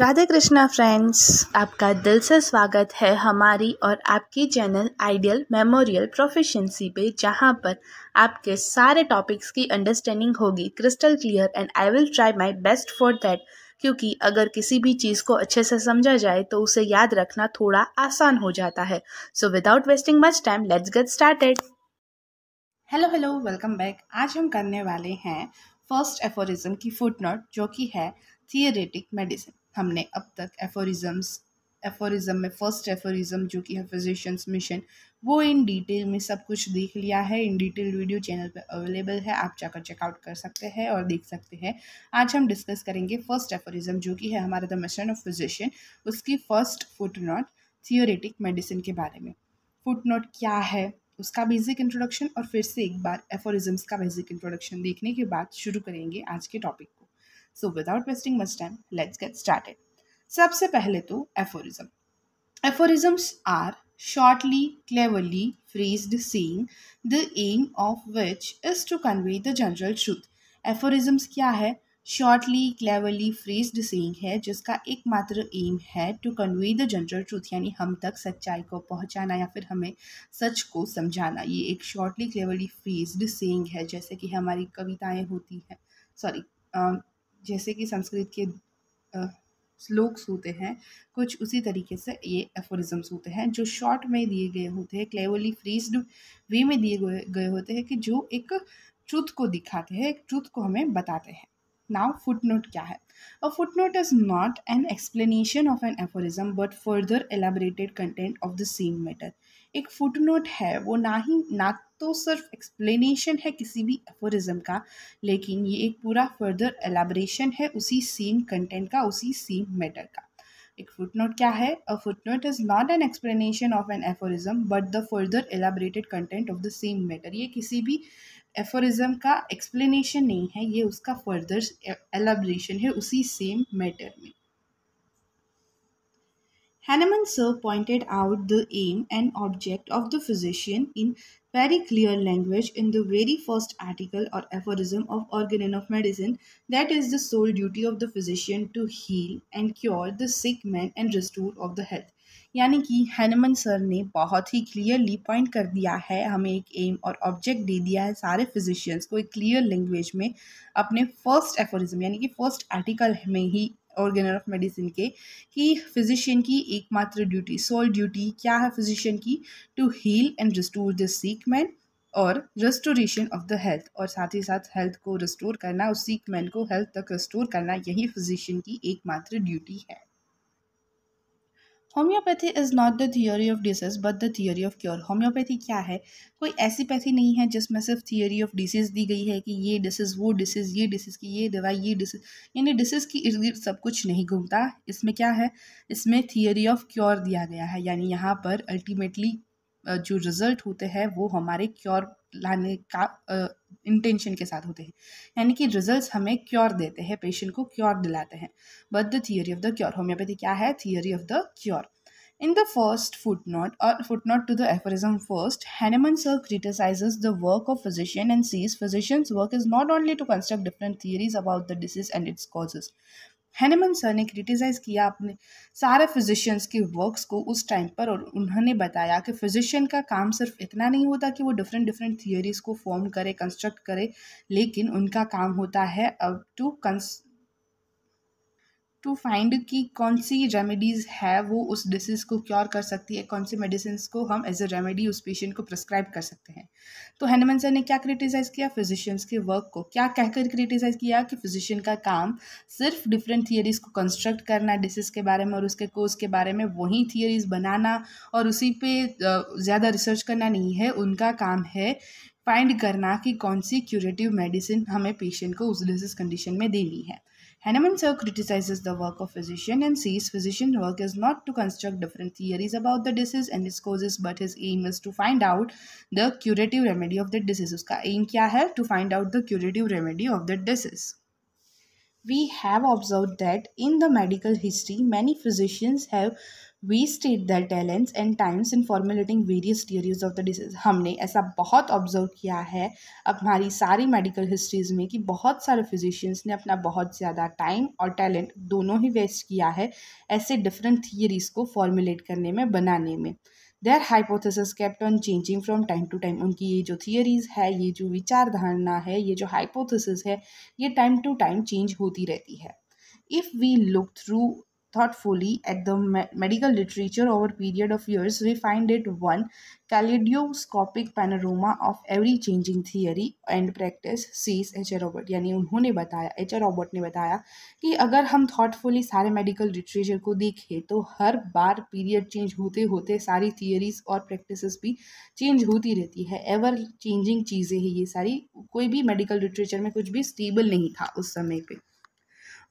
Radhe Krishna friends आपका दिल से स्वागत है हमारी और आपकी चैनल आइडियल मेमोरियल प्रोफिशिएंसी पे जहाँ पर आपके सारे टॉपिक्स की अंडरस्टैंडिंग होगी crystal clear and I will try my best for that क्योंकि अगर किसी भी चीज़ को अच्छे से समझा जाए तो उसे याद रखना थोड़ा आसान हो जाता है so without wasting much time let's get started hello hello welcome back आज हम करने वाले हैं फर्स्ट एफोरिज्म की नोट जो कि है थियोरेटिक मेडिसिन हमने अब तक एफोरिज़म्स एफोरिज्म में फर्स्ट एफोरिज्म जो कि है फिजिशंस मिशन वो इन डिटेल में सब कुछ देख लिया है इन डिटेल वीडियो चैनल पर अवेलेबल है आप जाकर चेकआउट कर सकते हैं और देख सकते हैं आज हम डिस्कस करेंगे फर्स्ट एफोरिज्म जो कि है हमारा द मिशन ऑफ फिजिशियन उसकी first footnote theoretic medicine के बारे में फुट नोट क्या है उसका बेसिक इंट्रोडक्शन और फिर से एक बार एफोरिज़म्स का बेसिक इंट्रोडक्शन देखने के बाद शुरू करेंगे आज के टॉपिक को so without wasting much time let's get started सबसे पहले तो aphorism aphorisms are shortly cleverly phrased saying the aim of which is to convey the general truth aphorisms क्या है शॉर्टली क्लेवरली फ्रेज्ड सेइंग है जिसका एकमात्र aim है to convey the general truth यानी हम तक सच्चाई को पहुंचाना या फिर हमें सच को समझाना ये एक शॉर्टली क्लेवरली फ्रेज्ड सेइंग है जैसे कि हमारी कविताएं होती हैं सॉरी जैसे कि संस्कृत के स्लोक्स होते हैं कुछ उसी तरीके से ये एफोरिज़म्स होते हैं जो शॉर्ट में दिए गए होते हैं क्लेवली फ्रीज्ड वे में दिए गए होते हैं कि जो एक ट्रुथ को दिखाते हैं एक ट्रुथ को हमें बताते हैं नाउ फुटनोट क्या है a footnote is not an explanation of an aphorism but further elaborated content of the same matter एक फुटनोट है वो ना ही ना तो सिर्फ एक्सप्लेनेशन है किसी भी एफोरिज्म का लेकिन ये एक पूरा फर्दर एलाब्रेशन है उसी सेम कंटेंट का उसी सेम मैटर का एक फुटनोट क्या है a footnote is not an explanation of an aphorism but the further elaborated content of the same matter ये किसी भी एफोरिज्म का एक्सप्लेनेशन नहीं है ये उसका फर्दर एलाब्रेशन है उसी सेम मैटर में Hahnemann sir pointed out the aim and object of the physician in very clear language in the very first article or aphorism of Organon of Medicine that is the sole duty of the physician to heal and cure the sick man and restore of the health. यानी कि Hahnemann sir ने बहुत ही clearly point कर दिया है हमें एक M और ऑब्जेक्ट दे दिया है सारे फिजिशियंस को एक क्लियर लैंग्वेज में अपने फर्स्ट एफोरिज्म यानी कि फर्स्ट आर्टिकल में ही ऑर्गेनर ऑफ मेडिसिन के कि फिजिशियन की एकमात्र ड्यूटी सोल ड्यूटी क्या है फिजिशियन की to heal and restore the sick man और रेस्टोरेशन ऑफ द हेल्थ और साथ ही साथ हेल्थ को रिस्टोर करना उस सीक मैन को हेल्थ तक रिस्टोर करना यही फिजिशियन की एकमात्र ड्यूटी है homeopathy is not the theory of disease but the theory of cure homeopathy क्या है कोई ऐसी पैथी नहीं है जिसमें सिर्फ थियोरी ऑफ डिसीज़ दी गई है कि ये डिसीज़ वो डिसीज़ ये डिसीज़ की ये दवाई ये डिसीज़ यानी डिसीज़ की इर्द गिर्द सब कुछ नहीं घूमता इसमें क्या है इसमें थियोरी ऑफ क्योर दिया गया है यानी यहाँ पर अल्टीमेटली जो रिजल्ट होते हैं वो हमारे क्योर लाने का इंटेंशन के साथ होते हैं यानी कि रिजल्ट्स हमें क्योर देते हैं पेशेंट को क्योर दिलाते हैं but the theory of the cure homeopathy क्या है theory of the cure in the first footnote और footnote to the aphorism first Hahnemann sir criticise the work of physician and sees physicians work is not only to construct different theories about the disease and its causes Hahnemann sir ने criticise किया अपने सारे physicians के works को उस time पर और उन्होंने बताया कि फिजिशियन का काम सिर्फ इतना नहीं होता कि वो डिफरेंट डिफरेंट थियोरीज़ को फॉर्म करे कंस्ट्रक्ट करे लेकिन उनका काम होता है अब टू कंस टू फाइंड कि कौन सी रेमेडीज़ है वो उस डिसीज़ को क्योर कर सकती है कौन सी मेडिसिन को हम एज अ रेमेडी उस पेशेंट को प्रिस्क्राइब कर सकते हैं तो हैनमन सर ने क्या क्रिटिसाइज़ किया फिजिशियंस के वर्क को क्या कहकर क्रिटिसाइज़ किया कि फिजिशियन का काम सिर्फ डिफरेंट थियरीज़ को कंस्ट्रक्ट करना डिसीज़ के बारे में और उसके कोर्स के बारे में वही थियरीज़ बनाना और उसी पर ज़्यादा रिसर्च करना नहीं है उनका काम है फाइंड करना कि कौन सी क्यूरेटिव मेडिसिन हमें पेशेंट को उस डिसीज़ कंडीशन में देनी है Hahnemann Sir criticizes the work of physician and sees physician's work is not to construct different theories about the disease and its causes, but his aim is to find out the curative remedy of the disease. उसका aim क्या है? To find out the curative remedy of the disease. We have observed that in the medical history, many physicians have wasted the talents and times in formulating various theories of the disease हमने ऐसा बहुत observe किया है अब हमारी सारी medical histories में कि बहुत सारे फिजिशियंस ने अपना बहुत ज़्यादा टाइम और टैलेंट दोनों ही वेस्ट किया है ऐसे डिफरेंट थियरीज़ को फॉर्मुलेट करने में बनाने में their hypothesis kept on changing from time to time उनकी ये जो थियरीज है ये जो विचारधारणा है ये जो हाइपोथेसिस है ये टाइम टू टाइम चेंज होती रहती है if we look through thoughtfully at the me- medical literature over period of years, we find it one kaleidoscopic panorama of every changing theory and practice sees H Robert यानी उन्होंने बताया H robert ne bataya ki agar hum thoughtfully sare medical literature ko dekhe to har bar period change hote hote sari theories aur practices bhi change hoti rehti hai ever changing cheeze hai ye sari koi bhi medical literature mein kuch bhi stable nahi tha us samay pe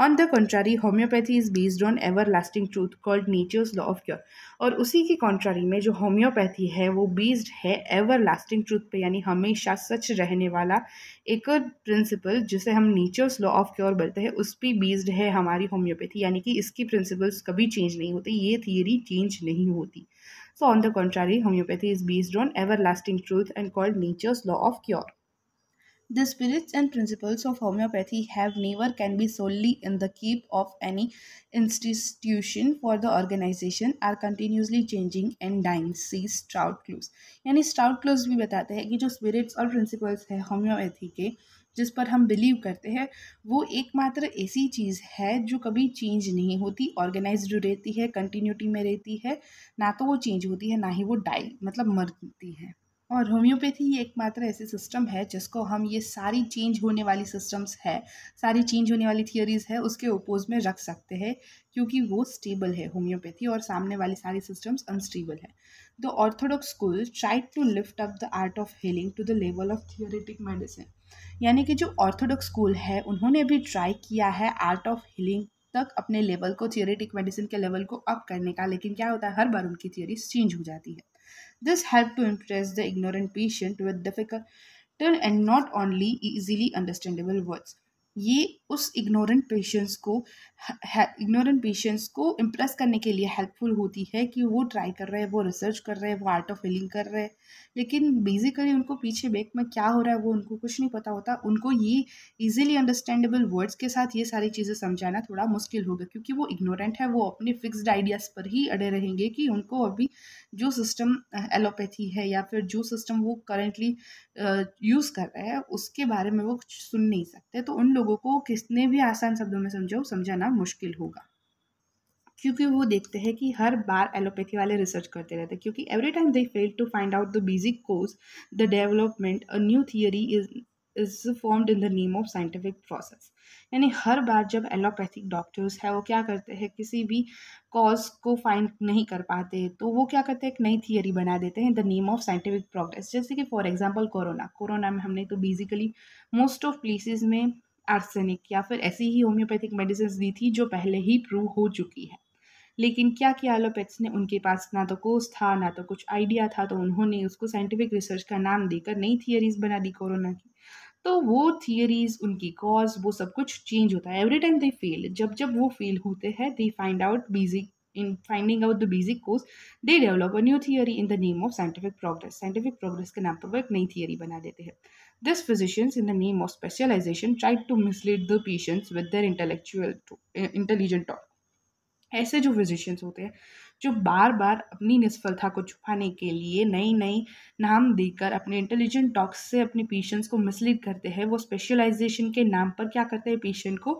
on the contrary homeopathy is based on everlasting truth called nature's law of cure और उसी की contrary में जो homeopathy है वो based है ever everlasting truth पे यानी हमेशा सच रहने वाला एक प्रिंसिपल जिसे हम नेचर्स लॉ ऑफ क्योर बोलते हैं उस पर बेस्ड है हमारी होम्योपैथी यानी कि इसकी प्रिंसिपल्स कभी चेंज नहीं होते ये थियरी चेंज नहीं होती so on the contrary homeopathy is based on everlasting truth and called nature's law of cure The spirits and principles of homeopathy have never can be solely in the keep of any institution for the organization are continuously changing and dying. See Stroud clues. यानी Stroud clues भी बताते हैं कि जो spirits और principles है homeopathy के जिस पर हम बिलीव करते हैं वो एकमात्र ऐसी चीज़ है जो कभी चेंज नहीं होती ऑर्गेनाइज्ड रहती है कंटिन्यूटी में रहती है ना तो वो चेंज होती है ना ही वो डाई मतलब मरती है और होम्योपैथी ये एकमात्र ऐसे सिस्टम है जिसको हम ये सारी चेंज होने वाली सिस्टम्स है सारी चेंज होने वाली थियोरीज है उसके ओपोज में रख सकते हैं क्योंकि वो स्टेबल है होम्योपैथी और सामने वाली सारी सिस्टम्स अनस्टेबल है the orthodox school tried to lift up the art of healing to the level of theoretic medicine यानी कि जो ऑर्थोडॉक्स स्कूल है उन्होंने भी ट्राई किया है आर्ट ऑफ हीलिंग तक अपने लेवल को थियोरेटिक मेडिसिन के लेवल को अप करने का लेकिन क्या होता है हर बार उनकी थियोरी चेंज हो जाती है this help to impress the ignorant patient with difficult and not only easily understandable words ये उस इग्नोरेंट पेशेंट्स को इग्नोरेंट पेशेंट्स को इम्प्रेस करने के लिए हेल्पफुल होती है कि वो ट्राई कर रहे हैं वो रिसर्च कर रहे हैं वो आर्ट ऑफ हीलिंग कर रहे हैं लेकिन बेसिकली उनको पीछे बैक में क्या हो रहा है वो उनको कुछ नहीं पता होता उनको ये इजीली अंडरस्टैंडेबल वर्ड्स के साथ ये सारी चीज़ें समझाना थोड़ा मुश्किल होगा क्योंकि वो इग्नोरेंट है वो अपने फिक्सड आइडियाज़ पर ही अड़े रहेंगे कि उनको अभी जो सिस्टम एलोपैथी है या फिर जो सिस्टम वो करेंटली यूज़ कर रहे हैं उसके बारे में वो कुछ सुन नहीं सकते तो उन लोग लोगों को किसने भी आसान शब्दों में समझो समझाना मुश्किल होगा क्योंकि वो देखते हैं कि हर बार एलोपैथी वाले रिसर्च करते रहते हैं क्योंकि every time they fail to find out the basic cause the development a new theory is is formed in the name of scientific process यानी हर बार जब एलोपैथिक डॉक्टर्स है वो क्या करते हैं किसी भी कॉज को फाइंड नहीं कर पाते तो वो क्या करते हैं एक नई थियरी बना देते हैं the name of scientific progress जैसे कि फॉर एग्जाम्पल कोरोना कोरोना में हमने तो बेसिकली मोस्ट ऑफ प्लेसेस में आर्सेनिक या फिर ऐसी ही होम्योपैथिक मेडिसिन दी थी जो पहले ही प्रूव हो चुकी है लेकिन क्या किया एलोपैथ्स ने उनके पास ना तो कोर्स था ना तो कुछ आइडिया था तो उन्होंने उसको साइंटिफिक रिसर्च का नाम देकर नई थियरीज बना दी कोरोना की तो वो थियरीज उनकी कॉज वो सब कुछ चेंज होता है एवरी टाइम दे फेल जब जब वो फेल होते हैं they find out basic in finding out the basic course they develop a new theory in the name of scientific progress scientific progress के नाम पर वो एक नई theory बना देते हैं These physicians, in the name of specialization, tried to mislead the patients with their intellectual eh, intelligent talk. ऐसे जो फिजिशियंस होते हैं जो बार बार अपनी निष्फलता को छुपाने के लिए नई नई नाम देकर अपने इंटेलिजेंट टॉक्स से अपने पेशेंट्स को मिसलीड करते हैं वो स्पेशलाइजेशन के नाम पर क्या करते हैं पेशेंट को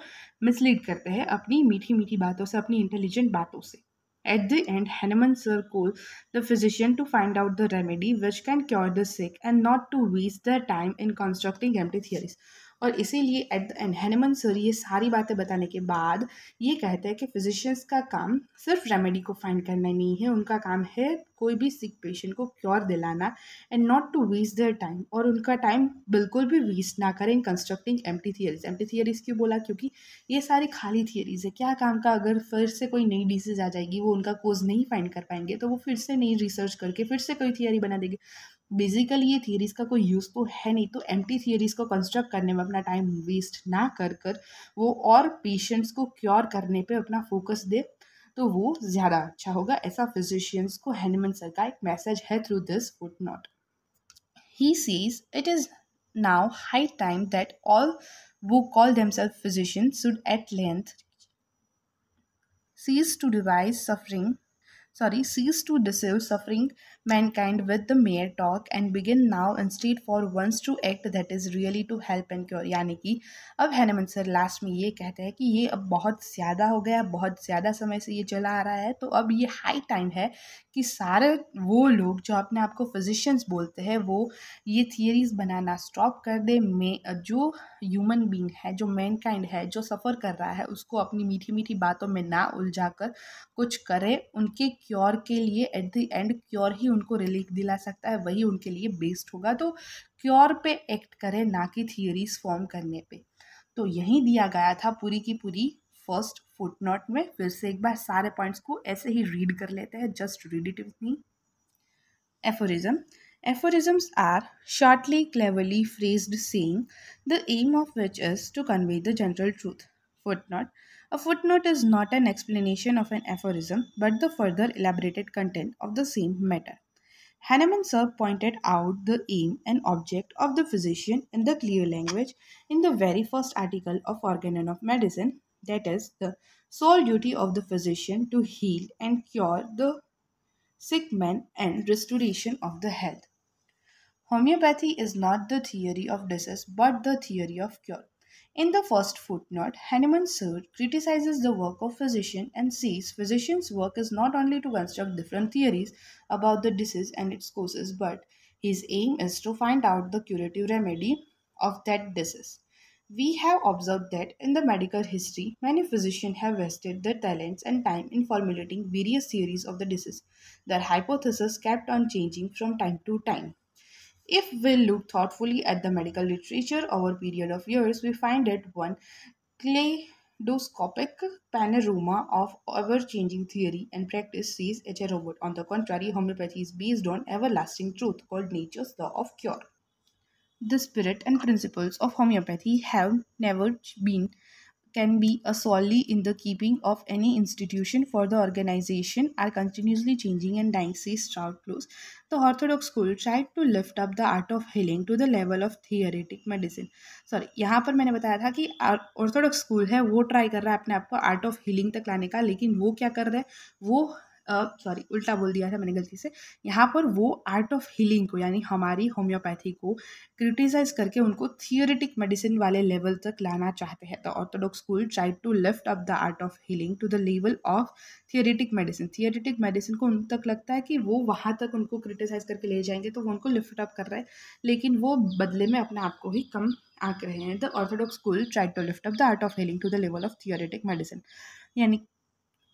मिसलीड करते हैं अपनी मीठी मीठी बातों से अपनी इंटेलिजेंट बातों से At the end, Hanuman circled the physician to find out the remedy which can cure the sick and not to waste their time in constructing empty theories. और इसीलिए at the end Hahnemann sir ये सारी बातें बताने के बाद ये कहते हैं कि फिजिशियंस का काम सिर्फ रेमेडी को फाइंड करना नहीं है उनका काम है कोई भी सिक पेशेंट को क्योर दिलाना and not to waste their time और उनका टाइम बिल्कुल भी वेस्ट ना करें constructing the theories empty theories क्यों बोला क्योंकि ये सारी खाली थियरीज है क्या काम का अगर फिर से कोई नई डिसीज आ जाएगी वो उनका कोज नहीं फाइंड कर पाएंगे तो वो फिर से नई रिसर्च करके फिर से कोई थियरी बना देंगे बेसिकली ये थियरीज़ का कोई यूज़ तो है नहीं तो एम्प्टी थियरीज़ को कंस्ट्रक्ट करने में अपना टाइम वेस्ट ना कर कर वो और पेशेंट्स को क्योर करने पे अपना फोकस दे तो वो ज़्यादा अच्छा होगा ऐसा फिजिशियंस को हैनमन सर का एक मैसेज है through this footnote he sees it is now high time that all who call themselves physicians should at length cease to devise suffering sorry cease to deceive suffering mankind with the mere talk and begin now instead for once to act that is really to help and cure यानी कि अब Hahnemann sir last में ये कहते हैं कि ये अब बहुत ज़्यादा हो गया बहुत ज़्यादा समय से ये चला आ रहा है तो अब ये हाई टाइम है कि सारे वो लोग जो अपने आप को फिजिशियंस बोलते हैं वो ये थियरीज बनाना स्टॉप कर दे मे जो ह्यूमन बींग है जो मैनकाइंड है जो सफ़र कर रहा है उसको अपनी मीठी मीठी बातों में ना उलझा कर कुछ करें उनके क्योर के लिए एट द एंड क्योर ही उनको रिलीफ दिला सकता है वही उनके लिए बेस्ट होगा तो क्योर पे एक्ट करें ना कि थियोरीज फॉर्म करने पे तो यही दिया गया था पूरी की पूरी फर्स्ट फुटनोट में फिर से एक बार सारे पॉइंट्स को ऐसे ही रीड कर लेते हैं just read it is me aphorism aphorisms are shortly cleverly phrased saying the aim of which is to convey the general truth footnote A footnote is not an explanation of an aphorism but the further elaborated content of the same matter. Hahnemann Sir pointed out the aim and object of the physician in the clear language in the very first article of Organon of Medicine, that is, the sole duty of the physician to heal and cure the sick man and restoration of the health. Homeopathy is not the theory of disease but the theory of cure. In the first footnote, Hanuman Sir criticizes the work of physician and says physician's work is not only to construct different theories about the disease and its causes, but his aim is to find out the curative remedy of that disease. We have observed that in the medical history, many physicians have wasted their talents and time in formulating various theories of the disease. Their hypotheses kept on changing from time to time. If we look thoughtfully at the medical literature over a period of years, we find that one kaleidoscopic panorama of ever-changing theory and practice sees anaerobic. On the contrary, homeopathy is based on everlasting truth called nature's law of cure. The spirit and principles of homeopathy have never been can be a solely in the keeping of any institution for the organization are continuously changing and dying, say Stroud Close. The Orthodox school tried to lift up the art of healing to the level of theoretic medicine. sorry यहाँ पर मैंने बताया था कि orthodox school है वो try कर रहा है अपने आप को art of healing तक लाने का लेकिन वो क्या कर रहा है वो सॉरी उल्टा बोल दिया था मैंने गलती से यहाँ पर वो आर्ट ऑफ हीलिंग को यानी हमारी होम्योपैथी को क्रिटिसाइज करके उनको थियोरेटिक मेडिसिन वाले लेवल तक लाना चाहते हैं the orthodox school try to lift up the art of healing to the level of theoretic medicine theoretic medicine को उन तक लगता है कि वो वहाँ तक उनको क्रिटिसाइज करके ले जाएंगे तो वो उनको लिफ्ट अप कर रहे हैं लेकिन वो बदले में अपने आप को ही कम आंक रहे हैं the orthodox school try to lift up the art of healing to the level of theoretic medicine यानी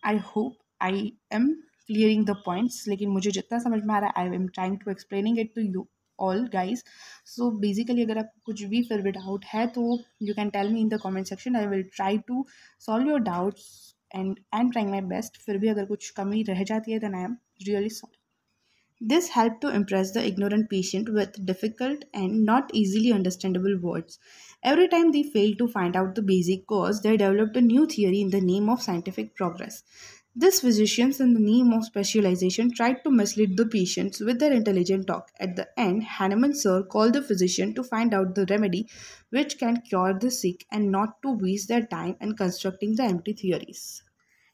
I hope I am clearing the points लेकिन मुझे जितना समझ में आ रहा है I am trying to explaining it to you all guys so basically अगर आप कुछ भी फिर भी डाउट है तो you can tell me in the comment section I will try to solve your doubts and I am trying my best फिर भी अगर कुछ कमी रह जाती है then I am really sorry This helped to impress the ignorant patient with difficult and not easily understandable words. Every time they failed to find out the basic cause, they developed a new theory in the name of scientific progress. These physicians, in the name of specialization, tried to mislead the patients with their intelligent talk. At the end, Hanuman Sir called the physician to find out the remedy which can cure the sick and not to waste their time in constructing the empty theories.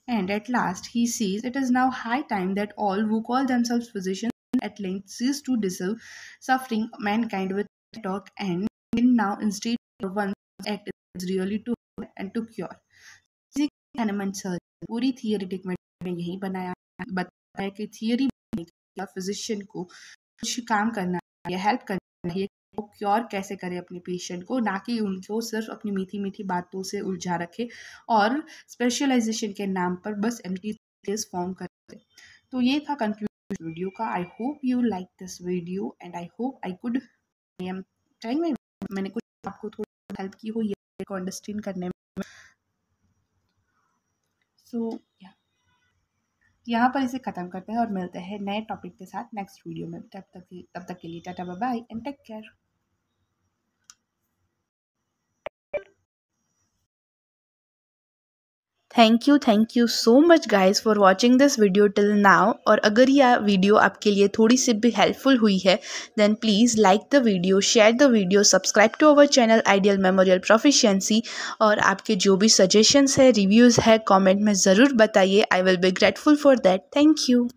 And at last, he says it is now high time that all who call themselves physicians at length cease to deceive suffering mankind with talk and now instead of one act is really to and to cure. Hahnemann सर्जन पूरी theoretic medicine में यही बनाया बताया कि theory physician को कुछ काम करना या हेल्प करना है वो क्योर कैसे करे अपने पेशेंट को ना कि उनको सिर्फ अपनी मीठी मीठी बातों से उलझा रखे और स्पेशलाइजेशन के नाम पर बस एम फॉर्म कर दे तो ये था कंक्लूजन वीडियो का I hope you like this video and I hope I could I am trying मैंने कुछ आपको थोड़ी हेल्प की हो ये को अंडरस्टैंड करने में सो so, yeah. यहाँ पर इसे ख़त्म करते हैं और मिलते हैं नए टॉपिक के साथ नेक्स्ट वीडियो में तब तक तब तक के लिए ta ta bye and take care thank you thank you so much guys for watching this video till now और अगर यह वीडियो आपके लिए थोड़ी सी भी हेल्पफुल हुई है then please like the video share the video subscribe to our channel ideal memorial proficiency और आपके जो भी सजेशंस है रिव्यूज़ है कमेंट में ज़रूर बताइए I will be grateful for that thank you